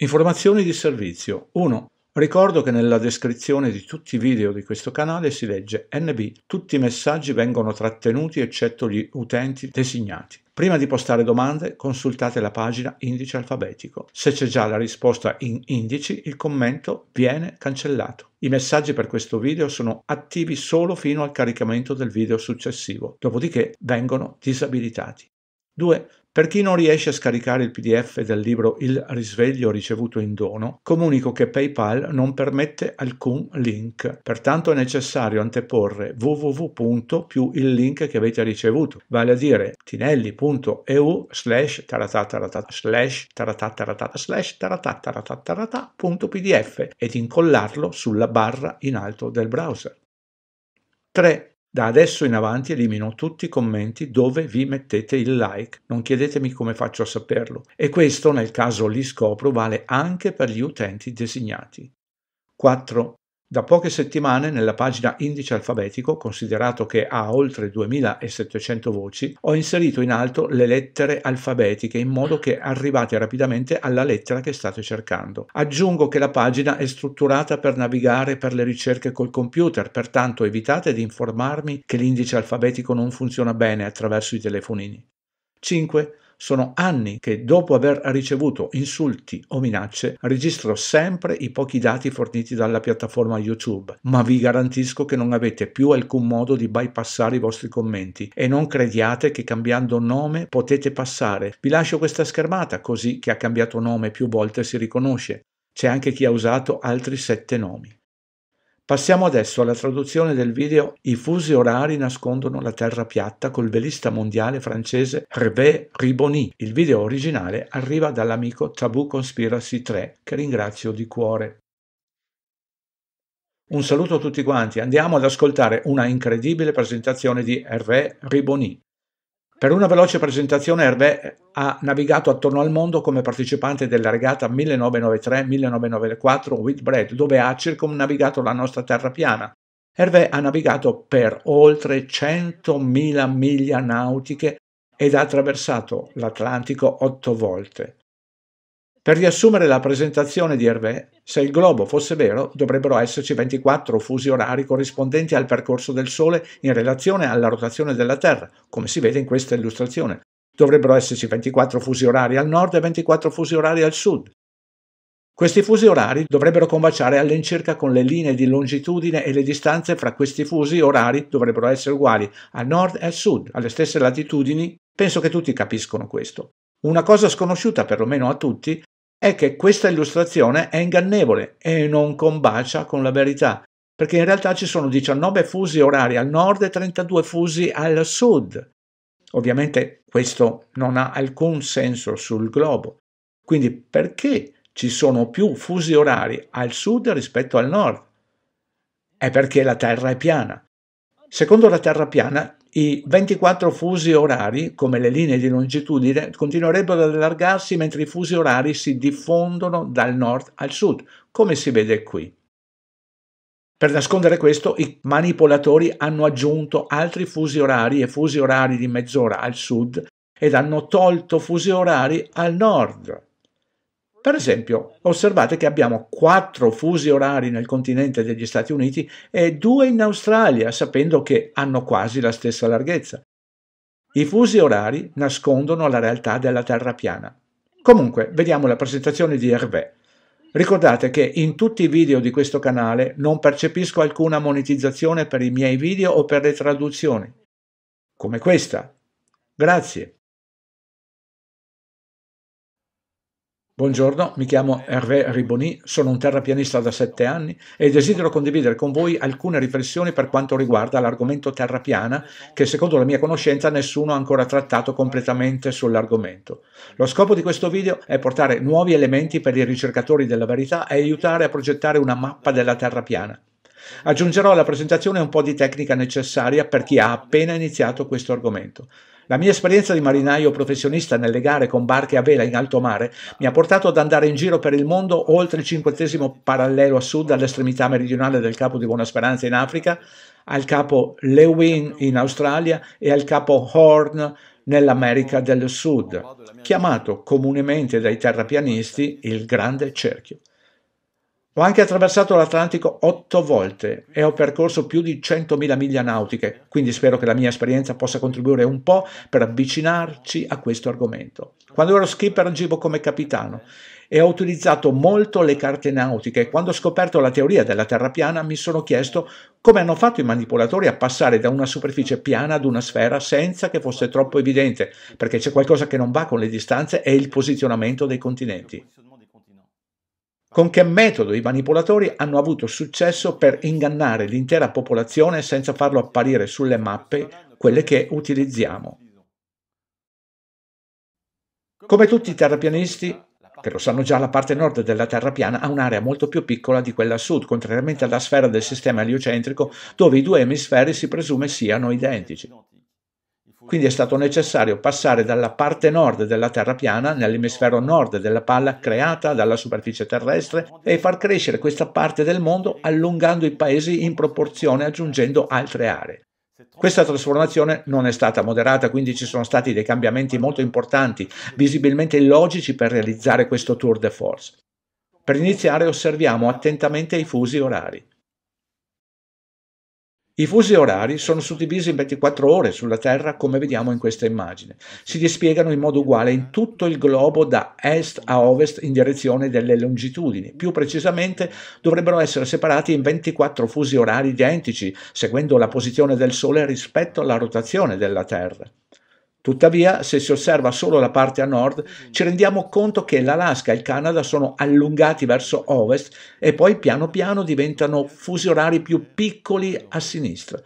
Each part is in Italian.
Informazioni di servizio 1. Ricordo che nella descrizione di tutti i video di questo canale si legge NB, tutti i messaggi vengono trattenuti eccetto gli utenti designati. Prima di postare domande consultate la pagina indice alfabetico. Se c'è già la risposta in indici, il commento viene cancellato. I messaggi per questo video sono attivi solo fino al caricamento del video successivo, dopodiché vengono disabilitati. 2. Per chi non riesce a scaricare il PDF del libro Il risveglio ricevuto in dono, comunico che PayPal non permette alcun link, pertanto è necessario anteporre www più il link che avete ricevuto, vale a dire tinelli.eu slash taratataratata.pdf ed incollarlo sulla barra in alto del browser. 3. Da adesso in avanti elimino tutti i commenti dove vi mettete il like, non chiedetemi come faccio a saperlo, e questo nel caso li scopro vale anche per gli utenti designati. 4. Da poche settimane nella pagina Indice alfabetico, considerato che ha oltre 2700 voci, ho inserito in alto le lettere alfabetiche in modo che arrivate rapidamente alla lettera che state cercando. Aggiungo che la pagina è strutturata per navigare per le ricerche col computer, pertanto evitate di informarmi che l'indice alfabetico non funziona bene attraverso i telefonini. 5. Sono anni che dopo aver ricevuto insulti o minacce registro sempre i pochi dati forniti dalla piattaforma YouTube, ma vi garantisco che non avete più alcun modo di bypassare i vostri commenti e non crediate che cambiando nome potete passare. Vi lascio questa schermata così chi ha cambiato nome più volte si riconosce. C'è anche chi ha usato altri sette nomi. Passiamo adesso alla traduzione del video I fusi orari nascondono la terra piatta col velista mondiale francese Hervé Riboni. Il video originale arriva dall'amico Taboo Conspiracy 3, che ringrazio di cuore. Un saluto a tutti quanti, andiamo ad ascoltare una incredibile presentazione di Hervé Riboni. Per una veloce presentazione Hervé ha navigato attorno al mondo come partecipante della regata 1993-1994 Whitbread, dove ha circumnavigato la nostra terra piana. Hervé ha navigato per oltre 100.000 miglia nautiche ed ha attraversato l'Atlantico otto volte. Per riassumere la presentazione di Hervé, se il globo fosse vero, dovrebbero esserci 24 fusi orari corrispondenti al percorso del Sole in relazione alla rotazione della Terra, come si vede in questa illustrazione. Dovrebbero esserci 24 fusi orari al nord e 24 fusi orari al sud. Questi fusi orari dovrebbero combaciare all'incirca con le linee di longitudine e le distanze fra questi fusi orari dovrebbero essere uguali a nord e a sud, alle stesse latitudini. Penso che tutti capiscono questo. Una cosa sconosciuta perlomeno a tutti è che questa illustrazione è ingannevole e non combacia con la verità, perché in realtà ci sono 19 fusi orari al nord e 32 fusi al sud. Ovviamente questo non ha alcun senso sul globo. Quindi perché ci sono più fusi orari al sud rispetto al nord? È perché la Terra è piana. Secondo la Terra piana i 24 fusi orari, come le linee di longitudine, continuerebbero ad allargarsi mentre i fusi orari si diffondono dal nord al sud, come si vede qui. Per nascondere questo, i manipolatori hanno aggiunto altri fusi orari e fusi orari di mezz'ora al sud ed hanno tolto fusi orari al nord. Per esempio, osservate che abbiamo quattro fusi orari nel continente degli Stati Uniti e due in Australia, sapendo che hanno quasi la stessa larghezza. I fusi orari nascondono la realtà della Terra piana. Comunque, vediamo la presentazione di Hervé. Ricordate che in tutti i video di questo canale non percepisco alcuna monetizzazione per i miei video o per le traduzioni, come questa. Grazie. Buongiorno, mi chiamo Hervé Riboni, sono un terrapianista da sette anni e desidero condividere con voi alcune riflessioni per quanto riguarda l'argomento terrapiana che secondo la mia conoscenza nessuno ha ancora trattato completamente sull'argomento. Lo scopo di questo video è portare nuovi elementi per i ricercatori della verità e aiutare a progettare una mappa della terrapiana. Aggiungerò alla presentazione un po' di tecnica necessaria per chi ha appena iniziato questo argomento. La mia esperienza di marinaio professionista nelle gare con barche a vela in alto mare mi ha portato ad andare in giro per il mondo oltre il cinquantesimo parallelo a sud all'estremità meridionale del Capo di Buona Speranza in Africa, al Capo Lewin in Australia e al Capo Horn nell'America del Sud, chiamato comunemente dai terrapianisti il Grande Cerchio. Ho anche attraversato l'Atlantico otto volte e ho percorso più di 100.000 miglia nautiche, quindi spero che la mia esperienza possa contribuire un po' per avvicinarci a questo argomento. Quando ero skipper agivo come capitano e ho utilizzato molto le carte nautiche. Quando ho scoperto la teoria della terra piana mi sono chiesto come hanno fatto i manipolatori a passare da una superficie piana ad una sfera senza che fosse troppo evidente, perché c'è qualcosa che non va con le distanze e il posizionamento dei continenti. Con che metodo i manipolatori hanno avuto successo per ingannare l'intera popolazione senza farlo apparire sulle mappe, quelle che utilizziamo? Come tutti i terrapianisti, che lo sanno già, la parte nord della Terra piana ha un'area molto più piccola di quella sud, contrariamente alla sfera del sistema eliocentrico, dove i due emisferi si presume siano identici. Quindi è stato necessario passare dalla parte nord della Terra piana, nell'emisfero nord della palla creata dalla superficie terrestre, e far crescere questa parte del mondo allungando i paesi in proporzione aggiungendo altre aree. Questa trasformazione non è stata moderata, quindi ci sono stati dei cambiamenti molto importanti, visibilmente illogici per realizzare questo tour de force. Per iniziare osserviamo attentamente i fusi orari. I fusi orari sono suddivisi in 24 ore sulla Terra come vediamo in questa immagine. Si dispiegano in modo uguale in tutto il globo da est a ovest in direzione delle longitudini. Più precisamente dovrebbero essere separati in 24 fusi orari identici seguendo la posizione del Sole rispetto alla rotazione della Terra. Tuttavia, se si osserva solo la parte a nord, mm. ci rendiamo conto che l'Alaska e il Canada sono allungati verso ovest e poi piano piano diventano fusi orari più piccoli a sinistra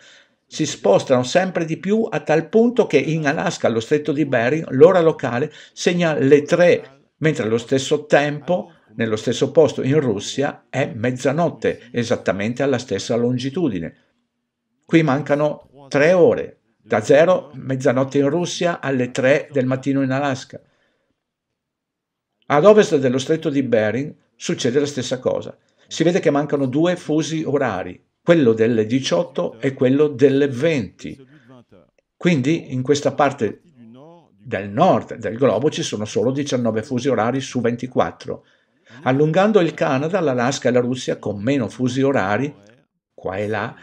si spostano sempre di più a tal punto che in Alaska, allo stretto di Bering, l'ora locale segna le tre, mentre allo stesso tempo, nello stesso posto in Russia, è mezzanotte, esattamente alla stessa longitudine. Qui mancano tre ore da zero, mezzanotte in Russia, alle 3 del mattino in Alaska. Ad ovest dello stretto di Bering succede la stessa cosa. Si vede che mancano due fusi orari, quello delle 18 e quello delle 20. Quindi in questa parte del nord del globo ci sono solo 19 fusi orari su 24. Allungando il Canada, l'Alaska e la Russia con meno fusi orari, qua e là,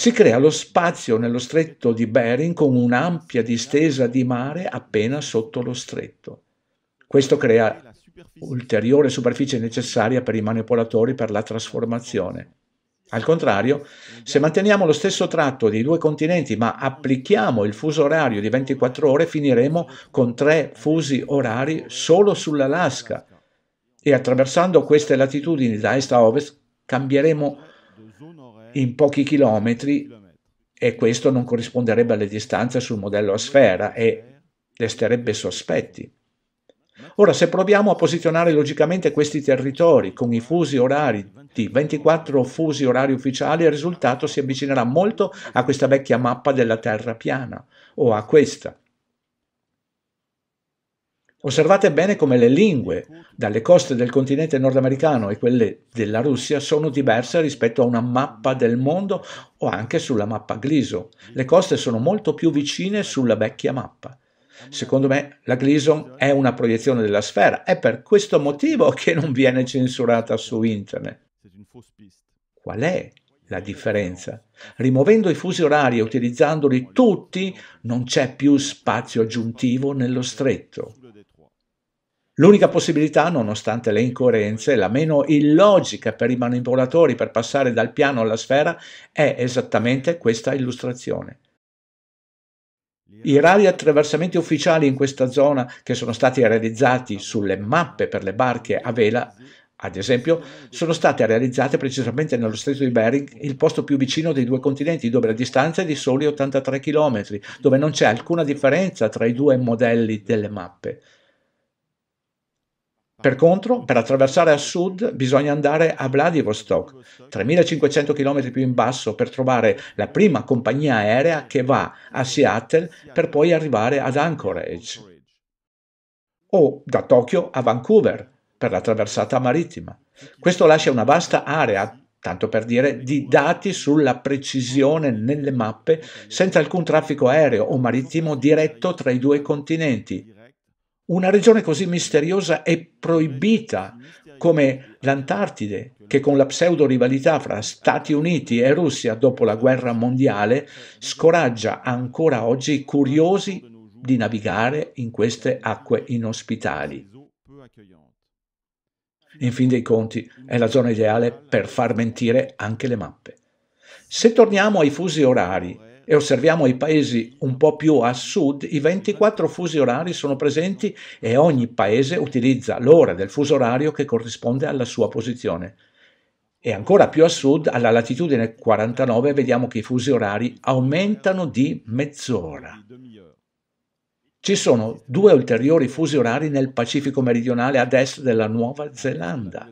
si crea lo spazio nello stretto di Bering con un'ampia distesa di mare appena sotto lo stretto. Questo crea ulteriore superficie necessaria per i manipolatori per la trasformazione. Al contrario, se manteniamo lo stesso tratto dei due continenti ma applichiamo il fuso orario di 24 ore, finiremo con tre fusi orari solo sull'Alaska e attraversando queste latitudini da est a ovest cambieremo in pochi chilometri e questo non corrisponderebbe alle distanze sul modello a sfera e desterebbe sospetti. Ora, se proviamo a posizionare logicamente questi territori con i fusi orari di 24 fusi orari ufficiali, il risultato si avvicinerà molto a questa vecchia mappa della Terra piana o a questa. Osservate bene come le lingue dalle coste del continente nordamericano e quelle della Russia sono diverse rispetto a una mappa del mondo o anche sulla mappa Gliso. Le coste sono molto più vicine sulla vecchia mappa. Secondo me la Gleason è una proiezione della sfera, è per questo motivo che non viene censurata su internet. Qual è la differenza? Rimuovendo i fusi orari e utilizzandoli tutti non c'è più spazio aggiuntivo nello stretto. L'unica possibilità, nonostante le incoerenze, la meno illogica per i manipolatori per passare dal piano alla sfera, è esattamente questa illustrazione. I rari attraversamenti ufficiali in questa zona che sono stati realizzati sulle mappe per le barche a vela, ad esempio, sono state realizzate precisamente nello stretto di Bering, il posto più vicino dei due continenti, dove la distanza è di soli 83 km, dove non c'è alcuna differenza tra i due modelli delle mappe. Per contro, per attraversare a sud bisogna andare a Vladivostok, 3500 km più in basso, per trovare la prima compagnia aerea che va a Seattle per poi arrivare ad Anchorage. O da Tokyo a Vancouver per la traversata marittima. Questo lascia una vasta area tanto per dire, di dati sulla precisione nelle mappe senza alcun traffico aereo o marittimo diretto tra i due continenti. Una regione così misteriosa e proibita come l'Antartide, che con la pseudo-rivalità fra Stati Uniti e Russia dopo la guerra mondiale scoraggia ancora oggi i curiosi di navigare in queste acque inospitali. In fin dei conti è la zona ideale per far mentire anche le mappe. Se torniamo ai fusi orari, e osserviamo i paesi un po' più a sud, i 24 fusi orari sono presenti e ogni paese utilizza l'ora del fuso orario che corrisponde alla sua posizione. E ancora più a sud, alla latitudine 49, vediamo che i fusi orari aumentano di mezz'ora. Ci sono due ulteriori fusi orari nel Pacifico meridionale ad est della Nuova Zelanda.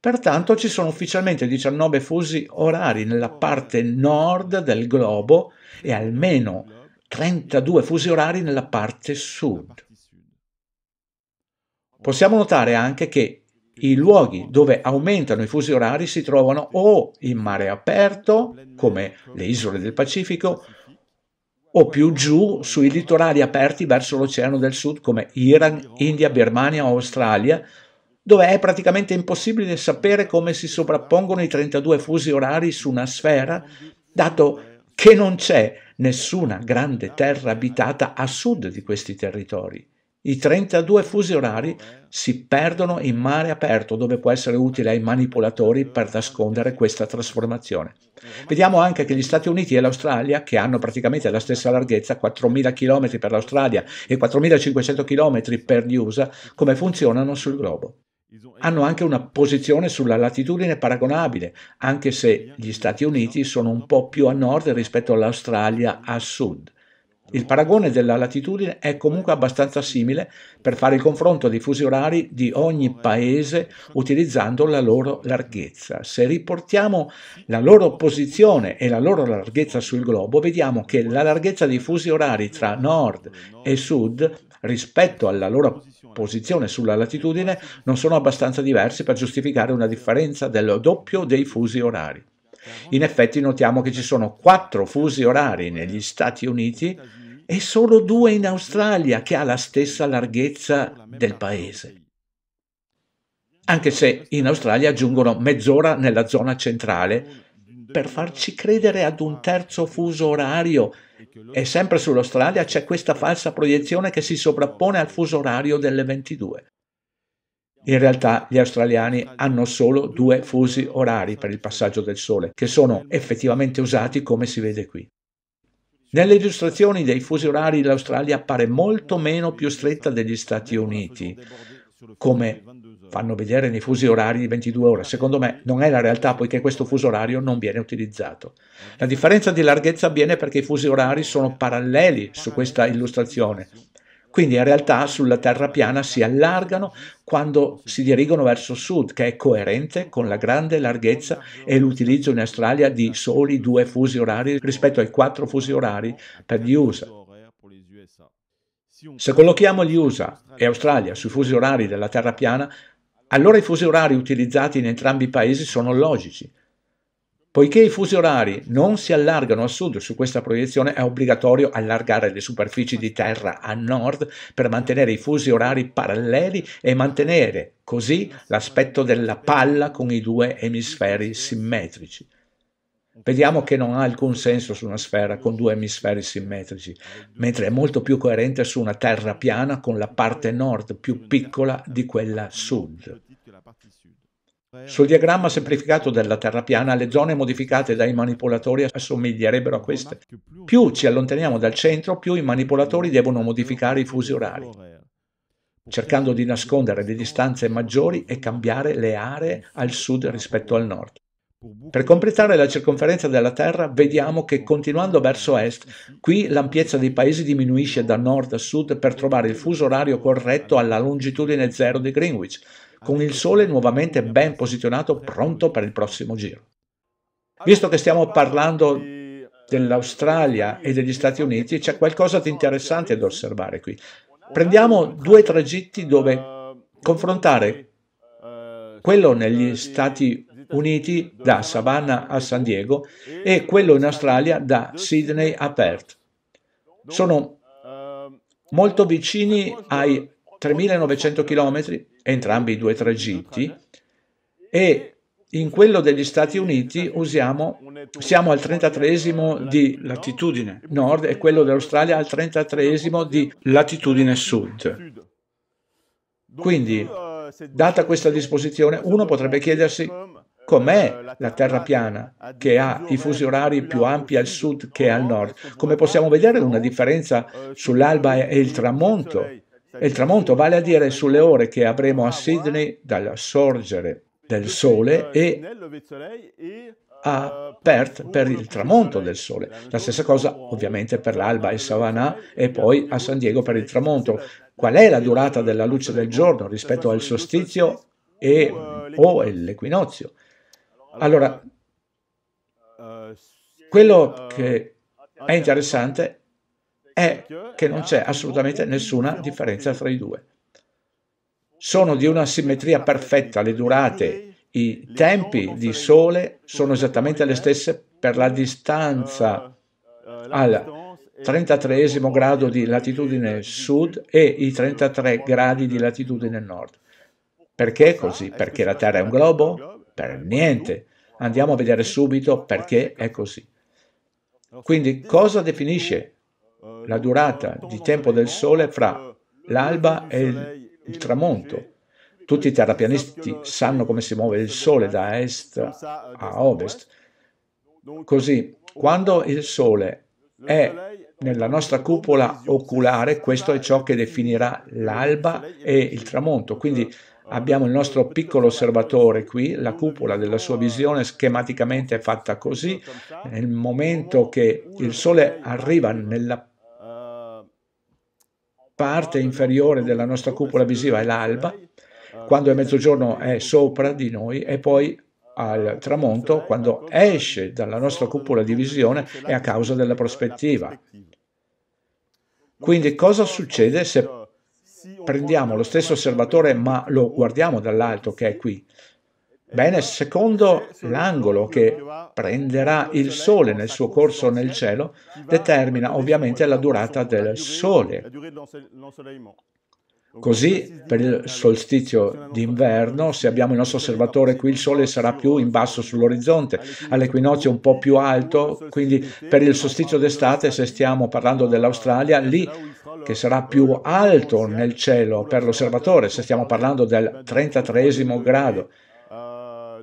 Pertanto ci sono ufficialmente 19 fusi orari nella parte nord del globo e almeno 32 fusi orari nella parte sud. Possiamo notare anche che i luoghi dove aumentano i fusi orari si trovano o in mare aperto, come le isole del Pacifico, o più giù sui litorali aperti verso l'Oceano del Sud, come Iran, India, Birmania o Australia, dove è praticamente impossibile sapere come si sovrappongono i 32 fusi orari su una sfera, dato che non c'è nessuna grande terra abitata a sud di questi territori. I 32 fusi orari si perdono in mare aperto dove può essere utile ai manipolatori per nascondere questa trasformazione. Vediamo anche che gli Stati Uniti e l'Australia, che hanno praticamente la stessa larghezza, 4.000 km per l'Australia e 4.500 km per gli USA, come funzionano sul globo hanno anche una posizione sulla latitudine paragonabile, anche se gli Stati Uniti sono un po' più a nord rispetto all'Australia a sud. Il paragone della latitudine è comunque abbastanza simile per fare il confronto dei fusi orari di ogni paese utilizzando la loro larghezza. Se riportiamo la loro posizione e la loro larghezza sul globo, vediamo che la larghezza dei fusi orari tra nord e sud rispetto alla loro posizione sulla latitudine non sono abbastanza diversi per giustificare una differenza del doppio dei fusi orari. In effetti notiamo che ci sono quattro fusi orari negli Stati Uniti e solo due in Australia che ha la stessa larghezza del paese. Anche se in Australia giungono mezz'ora nella zona centrale per farci credere ad un terzo fuso orario e sempre sull'Australia c'è questa falsa proiezione che si sovrappone al fuso orario delle 22. In realtà gli australiani hanno solo due fusi orari per il passaggio del Sole, che sono effettivamente usati come si vede qui. Nelle illustrazioni dei fusi orari l'Australia appare molto meno più stretta degli Stati Uniti, come fanno vedere nei fusi orari di 22 ore. Secondo me non è la realtà poiché questo fuso orario non viene utilizzato. La differenza di larghezza avviene perché i fusi orari sono paralleli su questa illustrazione. Quindi in realtà sulla terra piana si allargano quando si dirigono verso sud, che è coerente con la grande larghezza e l'utilizzo in Australia di soli due fusi orari rispetto ai quattro fusi orari per gli USA. Se collochiamo gli USA e Australia sui fusi orari della terra piana, allora i fusi orari utilizzati in entrambi i paesi sono logici. Poiché i fusi orari non si allargano a sud su questa proiezione, è obbligatorio allargare le superfici di terra a nord per mantenere i fusi orari paralleli e mantenere così l'aspetto della palla con i due emisferi simmetrici. Vediamo che non ha alcun senso su una sfera con due emisferi simmetrici, mentre è molto più coerente su una terra piana con la parte nord più piccola di quella sud. Sul diagramma semplificato della terra piana, le zone modificate dai manipolatori assomiglierebbero a queste. Più ci allontaniamo dal centro, più i manipolatori devono modificare i fusi orari, cercando di nascondere le distanze maggiori e cambiare le aree al sud rispetto al nord. Per completare la circonferenza della Terra vediamo che continuando verso est, qui l'ampiezza dei paesi diminuisce da nord a sud per trovare il fuso orario corretto alla longitudine zero di Greenwich, con il Sole nuovamente ben posizionato pronto per il prossimo giro. Visto che stiamo parlando dell'Australia e degli Stati Uniti, c'è qualcosa di interessante da osservare qui. Prendiamo due tragitti dove confrontare quello negli Stati Uniti Uniti da Savannah a San Diego e quello in Australia da Sydney a Perth. Sono molto vicini ai 3.900 km, entrambi i due tragitti, e in quello degli Stati Uniti usiamo, siamo al 33 di latitudine nord e quello dell'Australia al 33 di latitudine sud. Quindi, data questa disposizione, uno potrebbe chiedersi Com'è la Terra piana, che ha i fusi orari più ampi al sud che al nord? Come possiamo vedere una differenza sull'alba e il tramonto. E il tramonto vale a dire sulle ore che avremo a Sydney dal sorgere del sole e a Perth per il tramonto del sole. La stessa cosa ovviamente per l'alba e Savannah e poi a San Diego per il tramonto. Qual è la durata della luce del giorno rispetto al solstizio e, o all'equinozio? Allora, eh, quello eh, che è interessante è che non c'è assolutamente nessuna differenza tra i due. Sono di una simmetria perfetta le durate, i tempi di sole sono esattamente le stesse per la distanza eh, al 33 grado di latitudine sud e i 33 gradi di latitudine nord. Perché così? Perché la Terra è un globo? Per niente. Andiamo a vedere subito perché è così. Quindi cosa definisce la durata di tempo del Sole fra l'alba e il tramonto? Tutti i terrapianisti sanno come si muove il Sole da est a ovest. Così, quando il Sole è nella nostra cupola oculare, questo è ciò che definirà l'alba e il tramonto. Quindi Abbiamo il nostro piccolo osservatore qui, la cupola della sua visione schematicamente è fatta così, nel momento che il Sole arriva nella parte inferiore della nostra cupola visiva è l'alba, quando è mezzogiorno è sopra di noi e poi al tramonto, quando esce dalla nostra cupola di visione, è a causa della prospettiva. Quindi cosa succede se prendiamo lo stesso osservatore ma lo guardiamo dall'alto che è qui. Bene, secondo l'angolo che prenderà il Sole nel suo corso nel cielo, determina ovviamente la durata del Sole. Così per il solstizio d'inverno, se abbiamo il nostro osservatore qui, il Sole sarà più in basso sull'orizzonte, all'equinozio un po' più alto, quindi per il solstizio d'estate, se stiamo parlando dell'Australia, lì che sarà più alto nel cielo per l'osservatore, se stiamo parlando del 33 grado.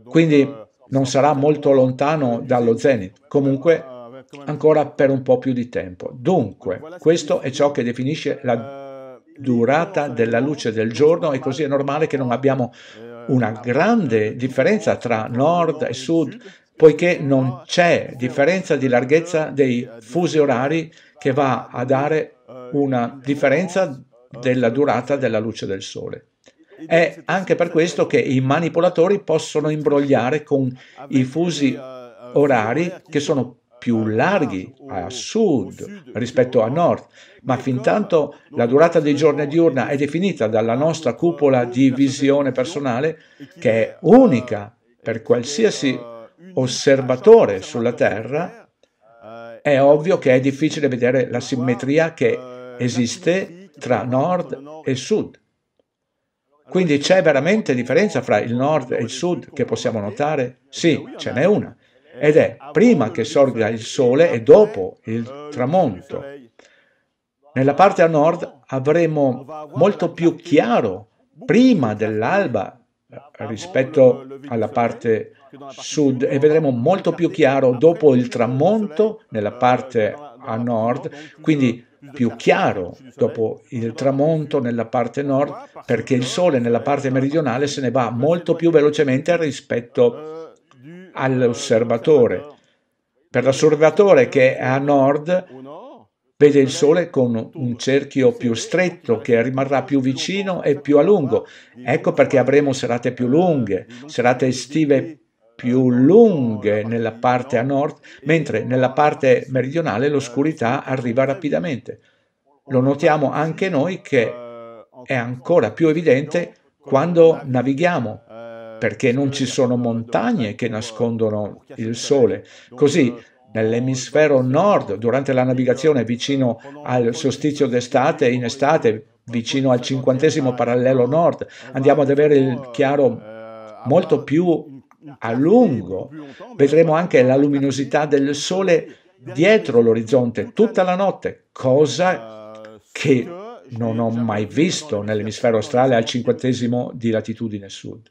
Quindi non sarà molto lontano dallo zenith. Comunque ancora per un po' più di tempo. Dunque, questo è ciò che definisce la durata della luce del giorno e così è normale che non abbiamo una grande differenza tra nord e sud, poiché non c'è differenza di larghezza dei fusi orari che va a dare una differenza della durata della luce del sole. È anche per questo che i manipolatori possono imbrogliare con i fusi orari che sono più larghi a sud rispetto a nord, ma fin tanto la durata dei giorni diurna è definita dalla nostra cupola di visione personale che è unica per qualsiasi osservatore sulla Terra, è ovvio che è difficile vedere la simmetria che esiste tra nord e sud. Quindi c'è veramente differenza fra il nord e il sud che possiamo notare? Sì, ce n'è una. Eh, ed è prima che sorga il sole e dopo il eh, tramonto. Nella parte a nord avremo molto più chiaro prima dell'alba eh, rispetto alla parte sud e vedremo molto più chiaro dopo il tramonto nella parte a nord, quindi più chiaro dopo il tramonto nella parte nord perché il sole nella parte meridionale se ne va molto più velocemente rispetto all'osservatore, per l'osservatore che è a nord vede il Sole con un cerchio più stretto che rimarrà più vicino e più a lungo. Ecco perché avremo serate più lunghe, serate estive più lunghe nella parte a nord, mentre nella parte meridionale l'oscurità arriva rapidamente. Lo notiamo anche noi che è ancora più evidente quando navighiamo perché non ci sono montagne che nascondono il sole. Così nell'emisfero nord, durante la navigazione vicino al solstizio d'estate, in estate, vicino al cinquantesimo parallelo nord, andiamo ad avere il chiaro molto più a lungo. Vedremo anche la luminosità del sole dietro l'orizzonte tutta la notte, cosa che non ho mai visto nell'emisfero australe al cinquantesimo di latitudine sud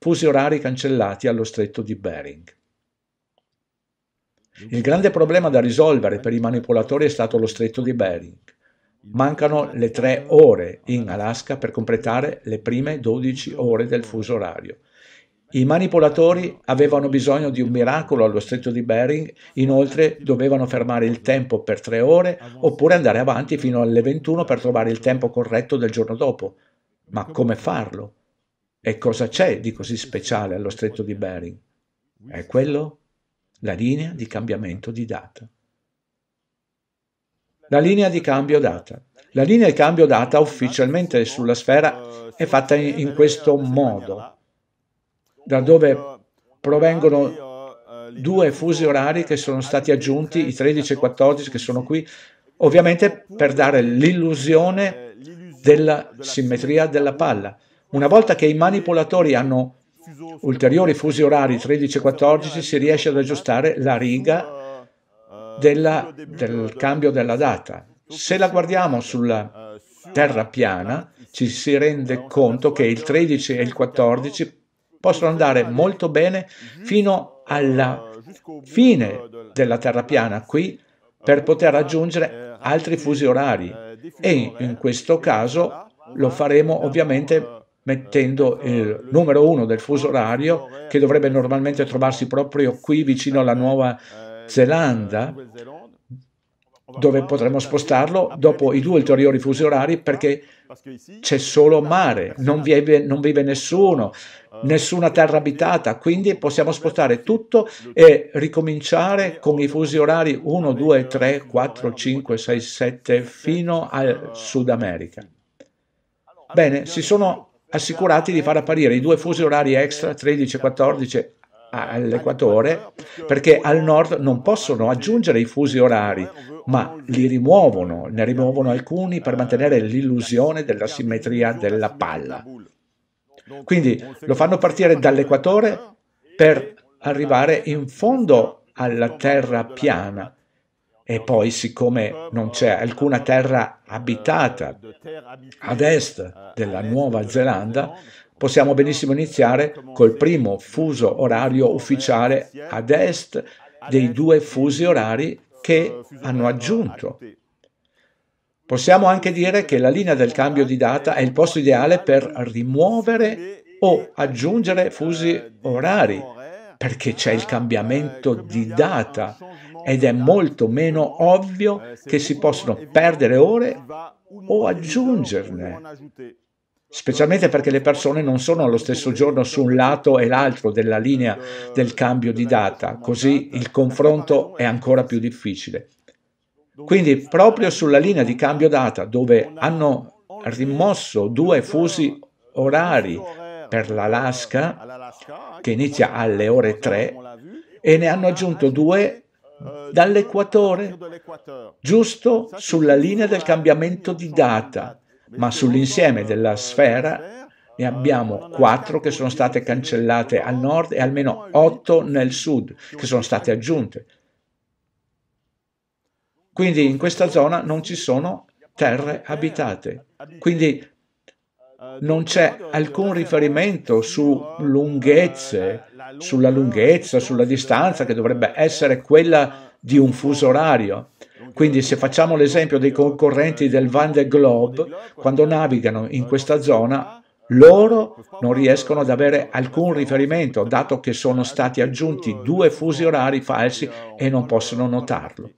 fusi orari cancellati allo stretto di Bering. Il grande problema da risolvere per i manipolatori è stato lo stretto di Bering. Mancano le tre ore in Alaska per completare le prime 12 ore del fuso orario. I manipolatori avevano bisogno di un miracolo allo stretto di Bering, inoltre dovevano fermare il tempo per tre ore oppure andare avanti fino alle 21 per trovare il tempo corretto del giorno dopo. Ma come farlo? E cosa c'è di così speciale allo stretto di Bering? È quello la linea di cambiamento di data. La linea di cambio data. La linea di cambio data ufficialmente sulla sfera è fatta in questo modo, da dove provengono due fusi orari che sono stati aggiunti, i 13 e i 14 che sono qui, ovviamente per dare l'illusione della simmetria della palla. Una volta che i manipolatori hanno ulteriori fusi orari 13 e 14 si riesce ad aggiustare la riga della, del cambio della data. Se la guardiamo sulla terra piana ci si rende conto che il 13 e il 14 possono andare molto bene fino alla fine della terra piana qui per poter aggiungere altri fusi orari e in questo caso lo faremo ovviamente mettendo eh, il eh, eh, numero uno del fuso orario che dovrebbe normalmente trovarsi proprio qui vicino alla Nuova Zelanda, dove potremmo spostarlo dopo i due ulteriori fusi orari perché c'è solo mare, non vive, non vive, nessuno, nessuna terra abitata, quindi possiamo spostare tutto e ricominciare con i fusi orari 1, 2, 3, 4, 5, 6, 7 fino al Sud America. Bene, si sono assicurati di far apparire i due fusi orari extra 13 e 14 all'equatore perché al nord non possono aggiungere i fusi orari ma li rimuovono, ne rimuovono alcuni per mantenere l'illusione della simmetria della palla. Quindi lo fanno partire dall'equatore per arrivare in fondo alla terra piana e poi siccome non c'è alcuna terra abitata ad est della Nuova Zelanda, possiamo benissimo iniziare col primo fuso orario ufficiale ad est dei due fusi orari che hanno aggiunto. Possiamo anche dire che la linea del cambio di data è il posto ideale per rimuovere o aggiungere fusi orari, perché c'è il cambiamento di data ed è molto meno ovvio eh, che si possono perdere ore o aggiungerne, specialmente perché le persone non sono allo stesso giorno su un lato e l'altro della linea del cambio di data, così il confronto è ancora più difficile. Quindi proprio sulla linea di cambio data, dove hanno rimosso due fusi orari per l'Alaska, che inizia alle ore 3, e ne hanno aggiunto due dall'equatore, giusto sulla linea del cambiamento di data, ma sull'insieme della sfera ne abbiamo quattro che sono state cancellate al nord e almeno otto nel sud che sono state aggiunte. Quindi in questa zona non ci sono terre abitate. Quindi non c'è alcun riferimento su lunghezze sulla lunghezza, sulla distanza che dovrebbe essere quella di un fuso orario. Quindi se facciamo l'esempio dei concorrenti del Van de Globe, quando navigano in questa zona, loro non riescono ad avere alcun riferimento, dato che sono stati aggiunti due fusi orari falsi e non possono notarlo.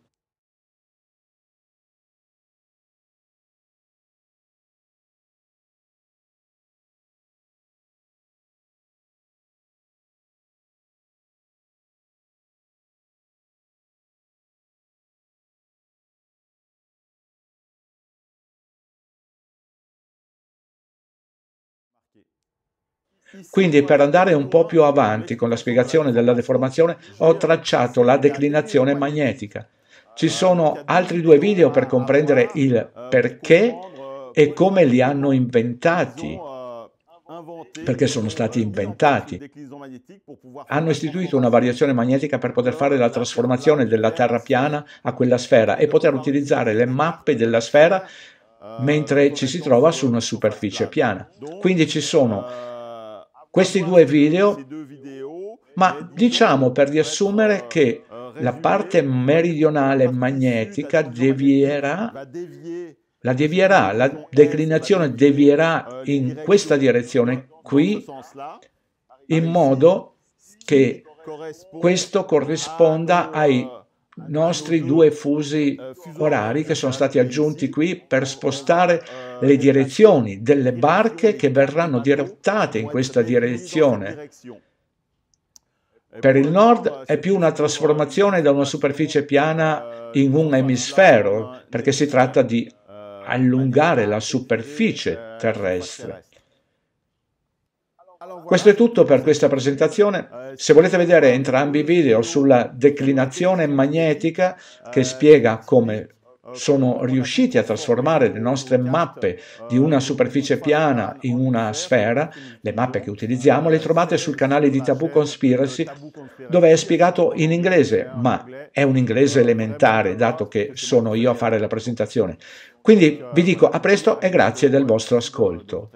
Quindi per andare un po' più avanti con la spiegazione della deformazione ho tracciato la declinazione magnetica. Ci sono altri due video per comprendere il perché e come li hanno inventati, perché sono stati inventati. Hanno istituito una variazione magnetica per poter fare la trasformazione della Terra piana a quella sfera e poter utilizzare le mappe della sfera mentre ci si trova su una superficie piana. Quindi ci sono questi due video, ma diciamo per riassumere eh, che la parte meridionale magnetica diciamo, devierà la devierà, la declinazione eh, devierà in questa direzione qui in modo che questo corrisponda ai nostri due fusi orari che sono stati aggiunti qui per spostare le direzioni delle barche che verranno dirottate in questa direzione. Per il nord è più una trasformazione da una superficie piana in un emisfero, perché si tratta di allungare la superficie terrestre. Questo è tutto per questa presentazione. Se volete vedere entrambi i video sulla declinazione magnetica che spiega come sono riusciti a trasformare le nostre mappe di una superficie piana in una sfera, le mappe che utilizziamo, le trovate sul canale di Taboo Conspiracy, dove è spiegato in inglese, ma è un inglese elementare, dato che sono io a fare la presentazione. Quindi vi dico a presto e grazie del vostro ascolto.